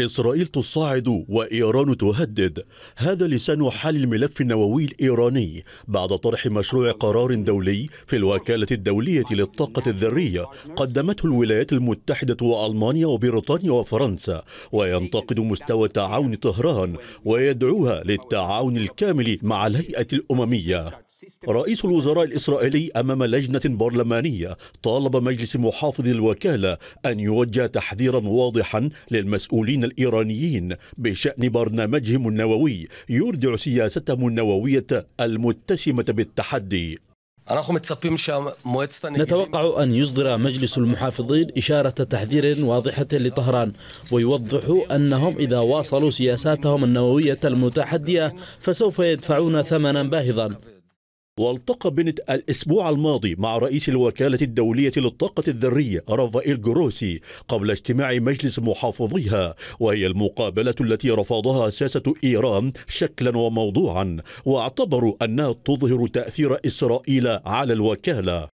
إسرائيل تصاعد وإيران تهدد هذا لسان حال الملف النووي الإيراني بعد طرح مشروع قرار دولي في الوكالة الدولية للطاقة الذرية قدمته الولايات المتحدة وألمانيا وبريطانيا وفرنسا وينتقد مستوى تعاون طهران ويدعوها للتعاون الكامل مع الهيئة الأممية رئيس الوزراء الإسرائيلي أمام لجنة برلمانية طالب مجلس محافظ الوكالة أن يوجه تحذيرا واضحا للمسؤولين الإيرانيين بشأن برنامجهم النووي يردع سياستهم النووية المتسمة بالتحدي نتوقع أن يصدر مجلس المحافظين إشارة تحذير واضحة لطهران ويوضح أنهم إذا واصلوا سياساتهم النووية المتحدية فسوف يدفعون ثمنا باهظا والتقى بنت الأسبوع الماضي مع رئيس الوكالة الدولية للطاقة الذرية رافائيل جروسي قبل اجتماع مجلس محافظيها وهي المقابلة التي رفضها ساسة إيران شكلا وموضوعا واعتبروا أنها تظهر تأثير إسرائيل على الوكالة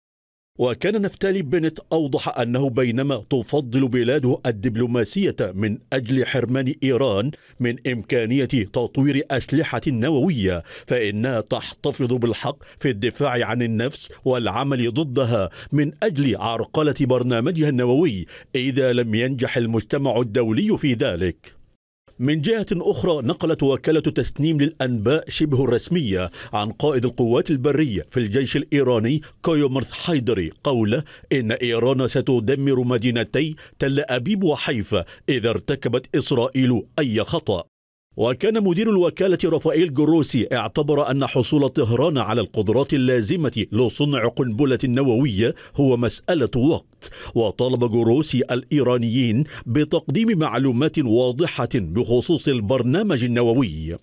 وكان نفتالي بنت أوضح أنه بينما تفضل بلاده الدبلوماسية من أجل حرمان إيران من إمكانية تطوير أسلحة نووية فإنها تحتفظ بالحق في الدفاع عن النفس والعمل ضدها من أجل عرقلة برنامجها النووي إذا لم ينجح المجتمع الدولي في ذلك من جهة أخرى نقلت وكالة تسنيم للأنباء شبه الرسمية عن قائد القوات البرية في الجيش الإيراني كويومرث حيدري قوله إن إيران ستدمر مدينتي تل أبيب وحيفا إذا ارتكبت إسرائيل أي خطأ وكان مدير الوكالة رافائيل جروسي اعتبر أن حصول طهران على القدرات اللازمة لصنع قنبلة نووية هو مسألة وقت وطالب جروسي الإيرانيين بتقديم معلومات واضحة بخصوص البرنامج النووي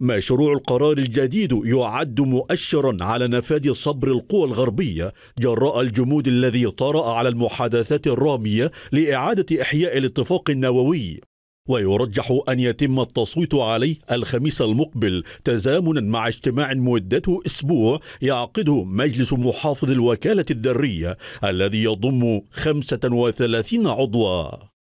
مشروع القرار الجديد يعد مؤشرا على نفاذ صبر القوى الغربيه جراء الجمود الذي طرا على المحادثات الراميه لاعاده احياء الاتفاق النووي ويرجح أن يتم التصويت عليه الخميس المقبل تزامنا مع اجتماع مدته أسبوع يعقده مجلس محافظ الوكالة الذرية الذي يضم 35 عضوا